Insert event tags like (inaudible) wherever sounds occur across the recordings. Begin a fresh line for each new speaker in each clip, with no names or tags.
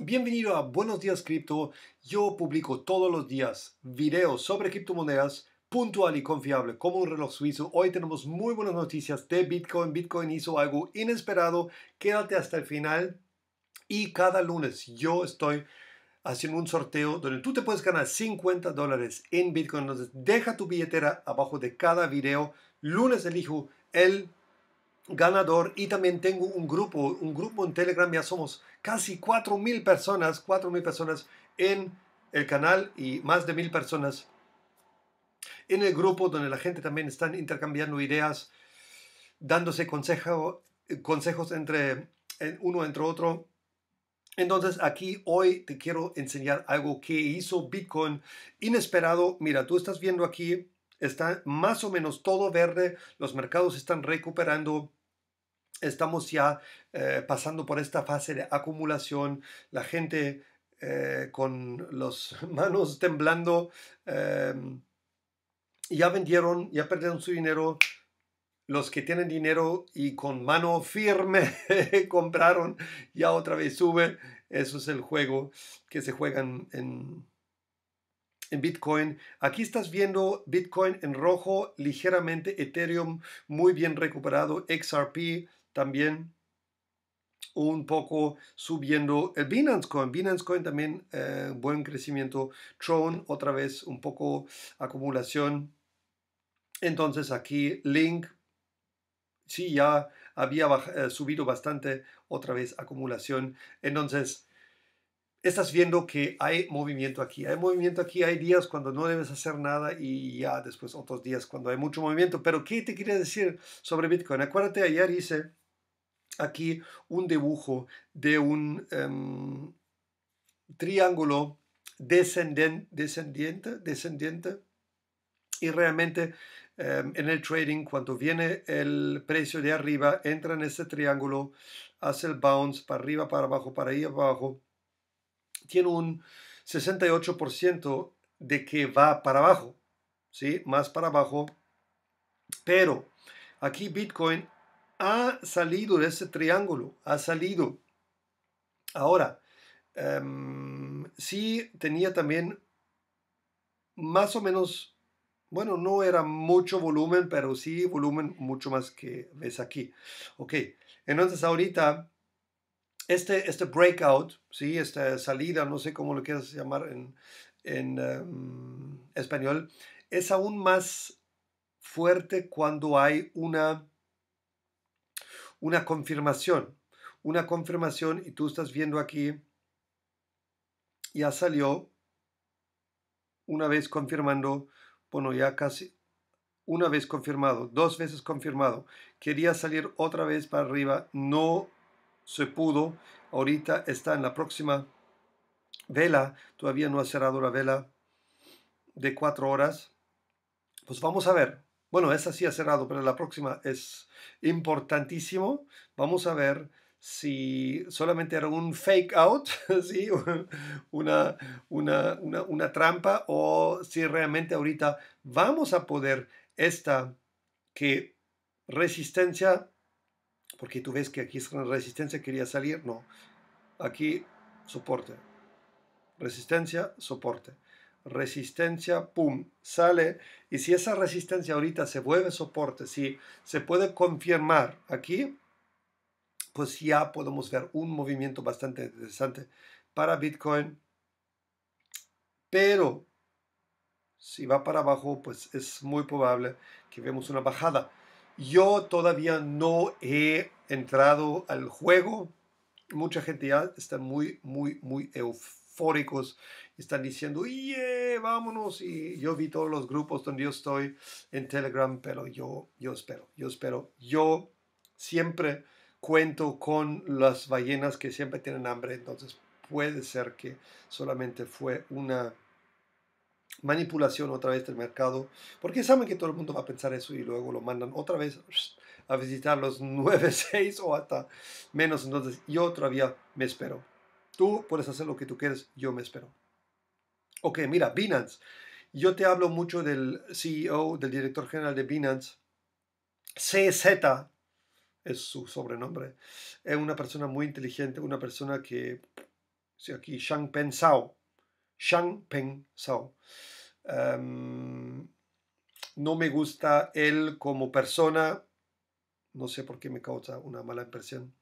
Bienvenido a Buenos Días Cripto. Yo publico todos los días videos sobre criptomonedas puntual y confiable como un reloj suizo. Hoy tenemos muy buenas noticias de Bitcoin. Bitcoin hizo algo inesperado. Quédate hasta el final. Y cada lunes yo estoy haciendo un sorteo donde tú te puedes ganar 50 dólares en Bitcoin. Entonces deja tu billetera abajo de cada video. Lunes elijo el ganador y también tengo un grupo, un grupo en Telegram, ya somos casi 4.000 personas, 4.000 personas en el canal y más de mil personas en el grupo donde la gente también están intercambiando ideas, dándose consejo, consejos entre uno entre otro. Entonces aquí hoy te quiero enseñar algo que hizo Bitcoin inesperado. Mira, tú estás viendo aquí Está más o menos todo verde, los mercados están recuperando, estamos ya eh, pasando por esta fase de acumulación, la gente eh, con las (laughs) manos temblando, em, ya vendieron, ya perdieron su dinero, los que tienen dinero y con mano firme (laughs) compraron, ya otra vez sube. Eso es el juego que se juegan en, Bitcoin. Aquí estás viendo Bitcoin en rojo, ligeramente Ethereum muy bien recuperado, XRP también un poco subiendo el Binance Coin. Binance Coin también eh, buen crecimiento. Tron otra vez un poco acumulación. Entonces aquí Link sí ya había eh, subido bastante otra vez acumulación. Entonces estás viendo que hay movimiento aquí. Hay movimiento aquí, hay días cuando no debes hacer nada y ya después otros días cuando hay mucho movimiento. Pero ¿qué te quería decir sobre Bitcoin? Acuérdate, ayer hice aquí un dibujo de un em, triángulo descendente, descendiente, descendiente y realmente em, en el trading cuando viene el precio de arriba entra en ese triángulo hace el bounce para arriba para abajo para ahí abajo tiene un 68% de que va para abajo, ¿sí? Más para abajo. Pero aquí Bitcoin ha salido de ese triángulo, ha salido. Ahora, em, sí tenía también más o menos, bueno, no era mucho volumen, pero sí volumen mucho más que ves aquí. Ok, entonces ahorita este, este, breakout, ¿sí? esta salida, no sé cómo lo quieras llamar en, em, español, es aún más fuerte cuando hay una, una confirmación. Una confirmación y tú estás viendo aquí, ya salió, una vez confirmando, bueno, ya casi, una vez confirmado, dos veces confirmado, quería salir otra vez para arriba, no se pudo. Ahorita está en la próxima vela. Todavía no ha cerrado la vela de cuatro horas. Pues vamos a ver. Bueno, esa sí ha cerrado, pero la próxima es importantísimo. Vamos a ver si solamente era un fake out, (laughs) ¿sí? una, una, una trampa, o si realmente ahorita vamos a poder esta que resistencia porque tú ves que aquí es una resistencia, quería salir, no. Aquí soporte. Resistencia, soporte. Resistencia, pum, sale. Y si esa resistencia ahorita se vuelve soporte, si se puede confirmar aquí, pues ya podemos ver un movimiento bastante interesante para Bitcoin. Pero si va para abajo, pues es muy probable que vemos una bajada. Yo todavía no he entrado al juego. Mucha gente ya está muy, muy, muy eufóricos. Están diciendo, ¡yeah! ¡Vámonos! Y yo vi todos los grupos donde yo estoy en Telegram, pero yo, yo espero, yo espero. Yo siempre cuento con las ballenas que siempre tienen hambre, entonces puede ser que solamente fue una manipulación otra vez del mercado, porque saben que todo el mundo va a pensar eso y luego lo mandan otra vez (laughs) a visitar los 9, 6 (laughs) o hasta menos. Entonces yo todavía me espero. Tú puedes hacer lo que tú quieres, yo me espero. Ok, mira, Binance. Yo te hablo mucho del CEO, del director general de Binance. CZ es su sobrenombre. Es una persona muy inteligente, una persona que, si aquí, Shang Pensao, Shang Peng Zhao. Em, no me gusta él como persona, no sé por qué me causa una mala impresión,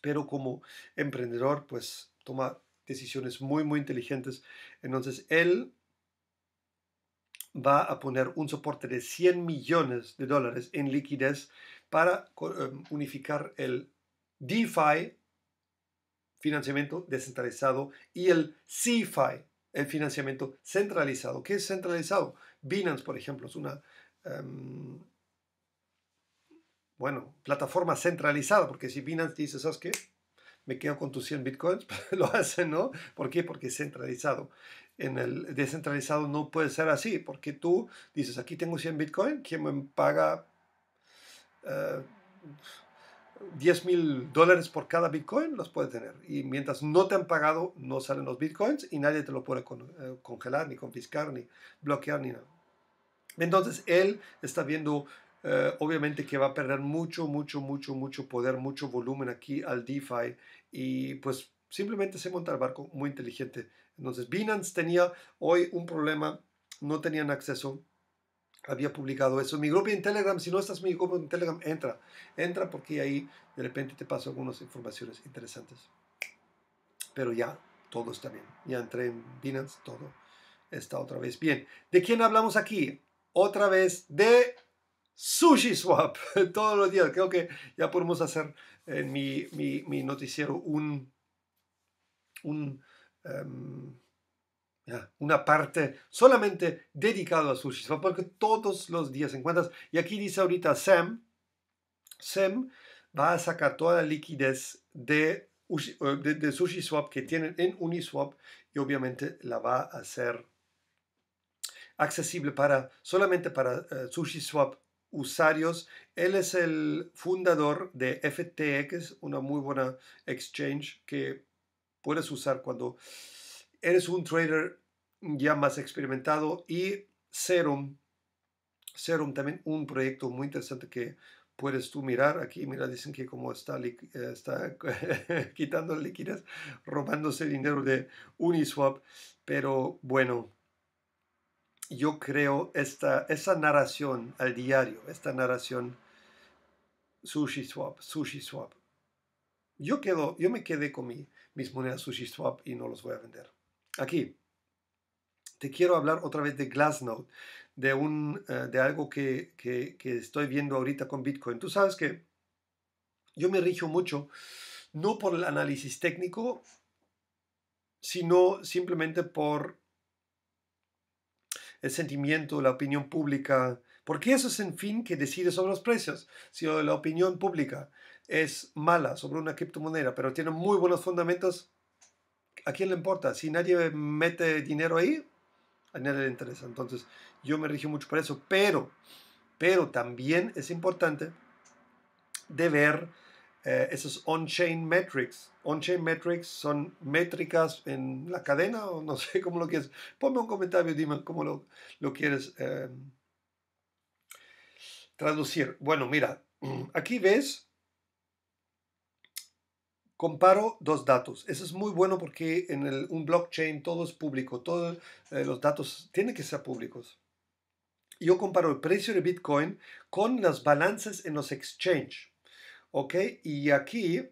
pero como emprendedor, pues toma decisiones muy, muy inteligentes. Entonces, él va a poner un soporte de 100 millones de dólares en liquidez para em, unificar el DeFi financiamiento descentralizado, y el CFI, el financiamiento centralizado. ¿Qué es centralizado? Binance, por ejemplo, es una em, bueno, plataforma centralizada, porque si Binance dice, ¿sabes qué? Me quedo con tus 100 bitcoins, (laughs) lo hacen, ¿no? ¿Por qué? Porque es centralizado. En el descentralizado no puede ser así, porque tú dices, aquí tengo 100 bitcoins, ¿quién me paga? Eh, 10 mil dólares por cada Bitcoin, los puede tener. Y mientras no te han pagado, no salen los Bitcoins y nadie te lo puede eh, congelar, ni confiscar, ni bloquear, ni nada. Entonces él está viendo, eh, obviamente, que va a perder mucho, mucho, mucho, mucho poder, mucho volumen aquí al DeFi y pues simplemente se monta el barco muy inteligente. Entonces Binance tenía hoy un problema, no tenían acceso había publicado eso. Mi grupo en Telegram, si no estás en mi grupo en Telegram, entra. Entra porque ahí de repente te paso algunas informaciones interesantes. Pero ya, todo está bien. Ya entré en Binance, todo está otra vez bien. ¿De quién hablamos aquí? Otra vez de Sushi Swap. (laughs) Todos los días. Creo que ya podemos hacer en mi, mi, mi noticiero un... un em, una parte solamente dedicada a sushi, porque todos los días encuentras, y aquí dice ahorita Sam, Sam va a sacar toda la liquidez eh, de, de, Sushi Swap que tienen en Uniswap y obviamente la va a hacer accesible para, solamente para SushiSwap eh, Sushi Swap usuarios. Él es el fundador de FTX, una muy buena exchange que puedes usar cuando eres un trader ya más experimentado y Serum. Serum también un proyecto muy interesante que puedes tú mirar aquí. Mira, dicen que como está, eh, está (laughs) quitando líquidas, robándose dinero de Uniswap. Pero bueno, yo creo esta, esa narración al diario, esta narración sushi swap Yo, quedo, yo me quedé con mis monedas sushi swap y no los voy a vender. Aquí, te quiero hablar otra vez de Glassnode, de, un, eh, de algo que, que, que, estoy viendo ahorita con Bitcoin. Tú sabes que yo me rijo mucho, no por el análisis técnico, sino simplemente por el sentimiento, la opinión pública, porque eso es en fin que decide sobre los precios. Si la opinión pública es mala sobre una criptomoneda, pero tiene muy buenos fundamentos, ¿a quién le importa? Si nadie mete dinero ahí, a nadie le interesa. Entonces, yo me rijo mucho por eso, pero, pero también es importante de ver eh, esos on-chain metrics. On-chain metrics son métricas en la cadena o no (laughs) sé cómo lo quieres. Ponme un comentario, y dime cómo lo, lo quieres eh, traducir. Bueno, mira, (clears throat) aquí ves comparo dos datos. Eso es muy bueno porque en un blockchain todo es público, todos eh, los datos tienen que ser públicos. Yo comparo el precio de Bitcoin con las balanzas en los exchange. ¿Ok? Y aquí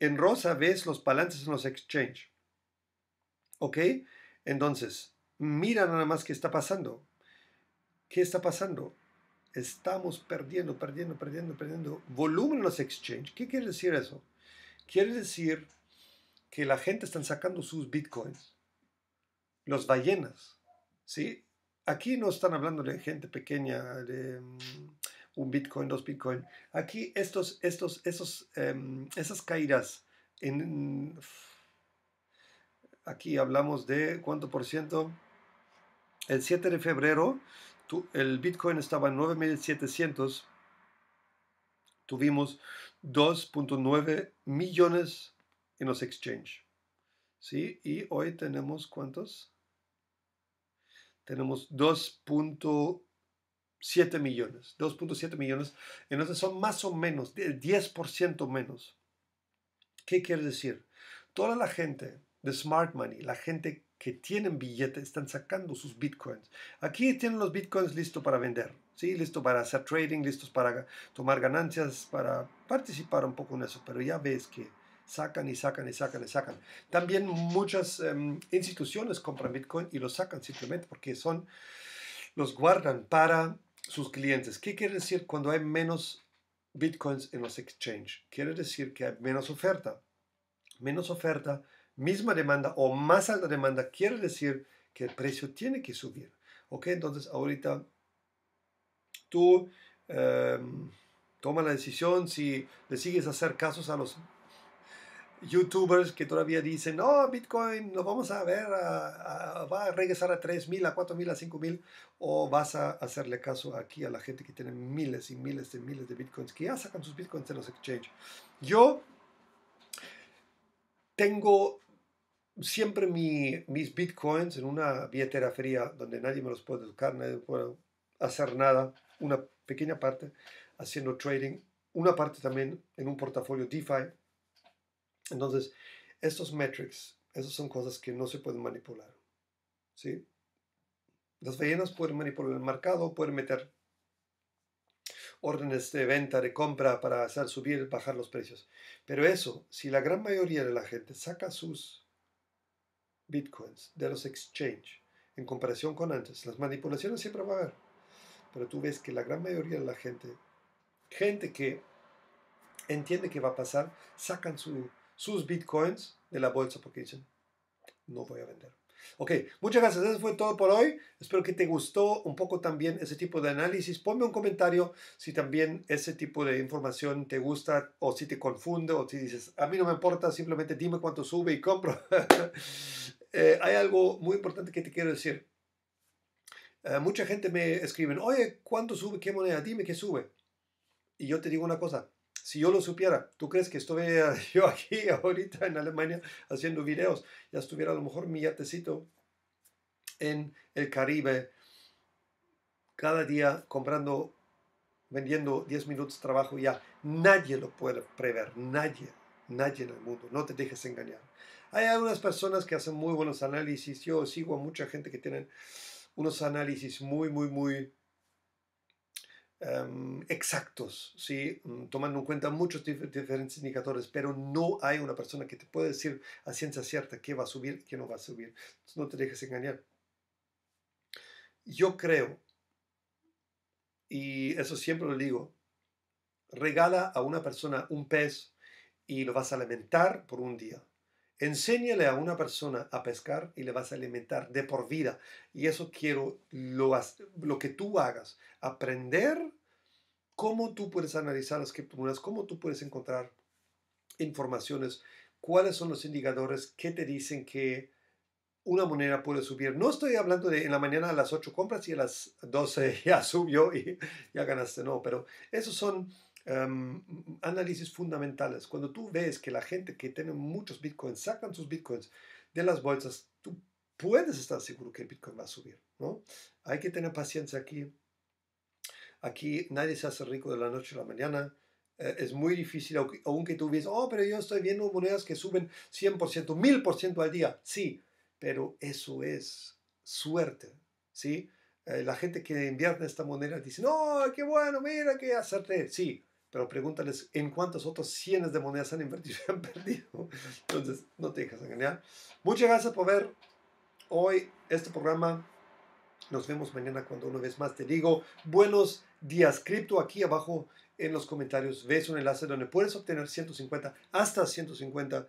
en rosa ves los balances en los exchange. ¿Ok? Entonces, mira nada más qué está pasando. ¿Qué está pasando? Estamos perdiendo, perdiendo, perdiendo, perdiendo volumen en los exchange. ¿Qué quiere decir eso? Quiere decir que la gente está sacando sus bitcoins, los ballenas, ¿sí? Aquí no están hablando de gente pequeña, de mm, un bitcoin, dos bitcoin. Aquí estos, estos, esos, em, esas caídas en... Aquí hablamos de cuánto por ciento. El 7 de febrero el bitcoin estaba en 9.700. Tuvimos 2.9 millones en los exchange. ¿Sí? Y hoy tenemos cuántos? Tenemos 2.7 millones. 2.7 millones. Entonces son más o menos, 10% menos. ¿Qué quiere decir? Toda la gente de Smart Money, la gente que tienen billetes, están sacando sus bitcoins. Aquí tienen los bitcoins listos para vender. ¿sí? listos para hacer trading, listos para tomar ganancias, para participar un poco en eso, pero ya ves que sacan y sacan y sacan y sacan. También muchas em, instituciones compran Bitcoin y lo sacan simplemente porque son, los guardan para sus clientes. ¿Qué quiere decir cuando hay menos Bitcoins en los exchanges? Quiere decir que hay menos oferta. Menos oferta, misma demanda o más alta demanda, quiere decir que el precio tiene que subir. ¿Ok? Entonces ahorita tú eh, em, tomas la decisión, si decides hacer casos a los youtubers que todavía dicen, no, Bitcoin, lo vamos a ver, va a regresar a 3.000, a 4.000, a 5.000, o vas a hacerle caso aquí a la gente que tiene miles y miles de miles de Bitcoins, que ya sacan sus Bitcoins de los exchanges. Yo tengo siempre mis Bitcoins en una billetera fría donde nadie me los puede tocar, nadie puede hacer nada una pequeña parte haciendo trading, una parte también en un portafolio DeFi. Entonces, estos metrics, esas son cosas que no se pueden manipular. ¿sí? Las ballenas pueden manipular el mercado, pueden meter órdenes de venta, de compra para hacer subir, bajar los precios. Pero eso, si la gran mayoría de la gente saca sus bitcoins de los exchange en comparación con antes, las manipulaciones siempre van a haber pero tú ves que la gran mayoría de la gente, gente que entiende que va a pasar, sacan sus bitcoins de la bolsa porque dicen, no voy a vender. Ok, muchas gracias. Eso fue todo por hoy. Espero que te gustó un poco también ese tipo de análisis. Ponme un comentario si también ese tipo de información te gusta o si te confunde o si dices, a mí no me importa, simplemente dime cuánto sube y compro. (laughs) Eh, hay algo muy importante que te quiero decir. Eh, mucha gente me escribe oye, ¿cuánto sube? ¿Qué moneda? Dime qué sube. Y yo te digo una cosa, si yo lo supiera, ¿tú crees que estuve (laughs) yo aquí ahorita en Alemania haciendo videos? Ya estuviera a lo mejor mi yatecito en el Caribe, cada día comprando, vendiendo 10 minutos de trabajo ya. Nadie lo puede prever, nadie, nadie en el mundo. No te dejes engañar. Hay algunas personas que hacen muy buenos análisis. Yo sigo a mucha gente que tienen unos análisis muy, muy, muy em, exactos, ¿sí? Mm, tomando en cuenta muchos diferentes indicadores, pero no hay una persona que te pueda decir a ciencia cierta qué va a subir qué no va a subir. no te dejes engañar. Yo creo, y eso siempre lo digo, regala a una persona un pez y lo vas a alimentar por un día Enséñale a una persona a pescar y le vas a alimentar de por vida. Y eso quiero lo, lo que tú hagas. Aprender cómo tú puedes analizar las criptomonedas, cómo tú puedes encontrar informaciones, cuáles son los indicadores que te dicen que una moneda puede subir. No estoy hablando de en la mañana a las 8 compras y a las 12 (laughs) ya subió y ya ganaste, no, pero esos son Em, análisis fundamentales. Cuando tú ves que la gente que tiene muchos bitcoins sacan sus bitcoins de las bolsas, tú puedes estar seguro que el bitcoin va a subir. ¿no? Hay que tener paciencia aquí. Aquí nadie se hace rico de la noche a la mañana. Eh, es muy difícil, aunque tú vienes, oh, pero yo estoy viendo monedas que suben 100%, 1000% al día. Sí, pero eso es suerte, ¿sí? Eh, la gente que invierte esta moneda dice, no, qué bueno, mira, qué acerté. Sí, pero pregúntales en cuántos otros cientos de monedas han invertido y (laughs) han perdido. Entonces, no te dejas engañar. Muchas gracias por ver hoy este programa. Nos vemos mañana cuando una vez más te digo buenos días cripto. Aquí abajo en los comentarios ves un enlace donde puedes obtener 150 hasta 150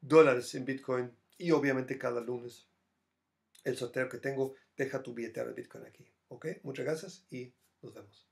dólares en Bitcoin. Y obviamente cada lunes el sorteo que tengo, deja tu billetera de Bitcoin aquí. ¿Ok? Muchas gracias y nos vemos.